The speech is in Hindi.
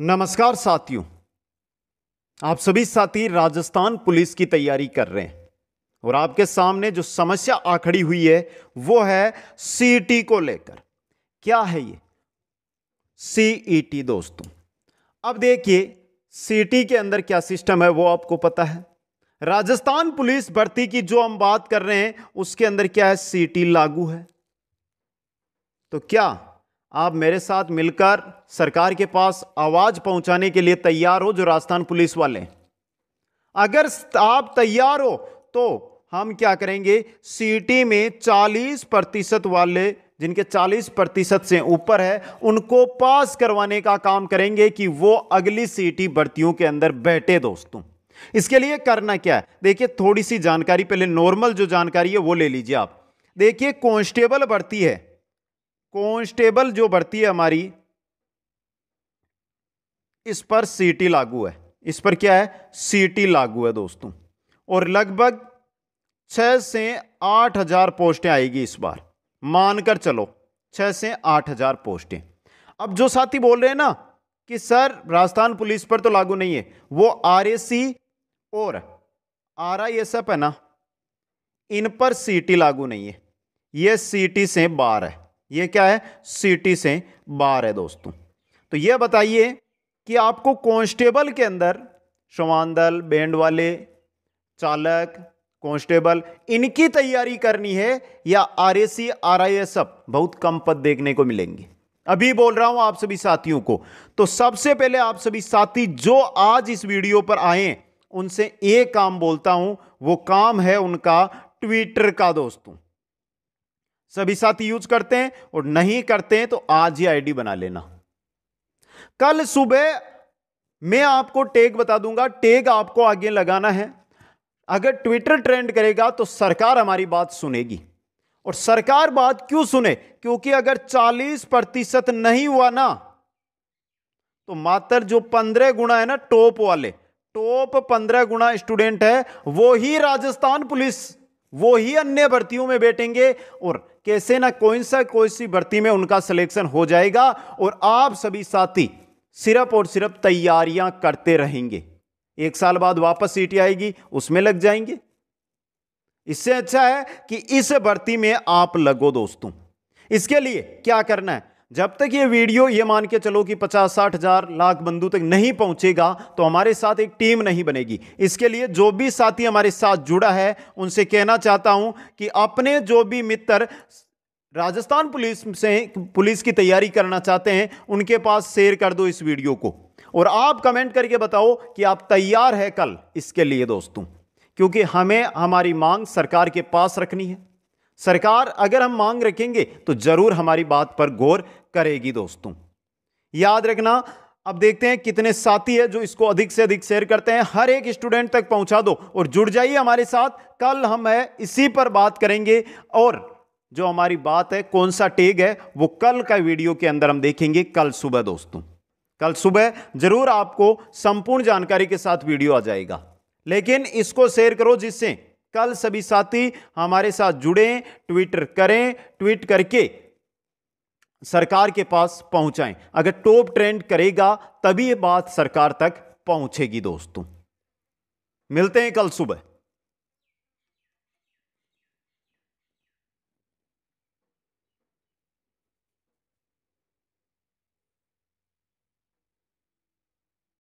नमस्कार साथियों आप सभी साथी राजस्थान पुलिस की तैयारी कर रहे हैं और आपके सामने जो समस्या आखड़ी हुई है वो है सीईटी e को लेकर क्या है ये सीईटी e दोस्तों अब देखिए सीटी e के अंदर क्या सिस्टम है वो आपको पता है राजस्थान पुलिस भर्ती की जो हम बात कर रहे हैं उसके अंदर क्या है सीटी लागू है तो क्या आप मेरे साथ मिलकर सरकार के पास आवाज़ पहुंचाने के लिए तैयार हो जो राजस्थान पुलिस वाले अगर आप तैयार हो तो हम क्या करेंगे सीटी में 40 प्रतिशत वाले जिनके 40 प्रतिशत से ऊपर है उनको पास करवाने का काम करेंगे कि वो अगली सीटी भर्तियों के अंदर बैठे दोस्तों इसके लिए करना क्या है देखिए थोड़ी सी जानकारी पहले नॉर्मल जो जानकारी है वो ले लीजिए आप देखिए कॉन्स्टेबल भर्ती है कॉन्स्टेबल जो भर्ती है हमारी इस पर सीटी लागू है इस पर क्या है सीटी लागू है दोस्तों और लगभग छः से आठ हजार पोस्टें आएगी इस बार मानकर चलो छः से आठ हजार पोस्टें अब जो साथी बोल रहे हैं ना कि सर राजस्थान पुलिस पर तो लागू नहीं है वो आरएसी और आर आई एस एफ है ना इन पर सीटी लागू नहीं है ये सीटी से बार है ये क्या है सिटी से बाहर है दोस्तों तो ये बताइए कि आपको कांस्टेबल के अंदर शवानदल बैंड वाले चालक कांस्टेबल इनकी तैयारी करनी है या R A C R I S बहुत कम पद देखने को मिलेंगे अभी बोल रहा हूं आप सभी साथियों को तो सबसे पहले आप सभी साथी जो आज इस वीडियो पर आए उनसे एक काम बोलता हूं वो काम है उनका ट्विटर का दोस्तों सभी साथी यूज करते हैं और नहीं करते हैं तो आज ही आईडी बना लेना कल सुबह मैं आपको टैग बता दूंगा टैग आपको आगे लगाना है अगर ट्विटर ट्रेंड करेगा तो सरकार हमारी बात सुनेगी और सरकार बात क्यों सुने क्योंकि अगर 40 प्रतिशत नहीं हुआ ना तो मात्र जो 15 गुणा है ना टॉप वाले टॉप 15 गुणा स्टूडेंट है वो ही राजस्थान पुलिस वो ही अन्य भर्तियों में बैठेंगे और कैसे ना कोई सा कोई सी भर्ती में उनका सिलेक्शन हो जाएगा और आप सभी साथी सिर्फ और सिर्फ तैयारियां करते रहेंगे एक साल बाद वापस सीटी आएगी उसमें लग जाएंगे इससे अच्छा है कि इस भर्ती में आप लगो दोस्तों इसके लिए क्या करना है जब तक ये वीडियो ये मान के चलो कि पचास साठ हजार लाख बंधु तक नहीं पहुंचेगा तो हमारे साथ एक टीम नहीं बनेगी इसके लिए जो भी साथी हमारे साथ जुड़ा है उनसे कहना चाहता हूं कि अपने जो भी मित्र राजस्थान पुलिस से पुलिस की तैयारी करना चाहते हैं उनके पास शेयर कर दो इस वीडियो को और आप कमेंट करके बताओ कि आप तैयार है कल इसके लिए दोस्तों क्योंकि हमें हमारी मांग सरकार के पास रखनी है सरकार अगर हम मांग रखेंगे तो ज़रूर हमारी बात पर गौर करेगी दोस्तों याद रखना अब देखते हैं कितने साथी है जो इसको अधिक से अधिक शेयर करते हैं हर एक स्टूडेंट तक पहुंचा दो और जुड़ जाइए हमारे साथ कल हम है इसी पर बात करेंगे और जो हमारी बात है कौन सा टेग है वो कल का वीडियो के अंदर हम देखेंगे कल सुबह दोस्तों कल सुबह जरूर आपको संपूर्ण जानकारी के साथ वीडियो आ जाएगा लेकिन इसको शेयर करो जिससे कल सभी साथी हमारे साथ जुड़ें ट्विटर करें ट्वीट करके सरकार के पास पहुंचाएं अगर टॉप ट्रेंड करेगा तभी ये बात सरकार तक पहुंचेगी दोस्तों मिलते हैं कल सुबह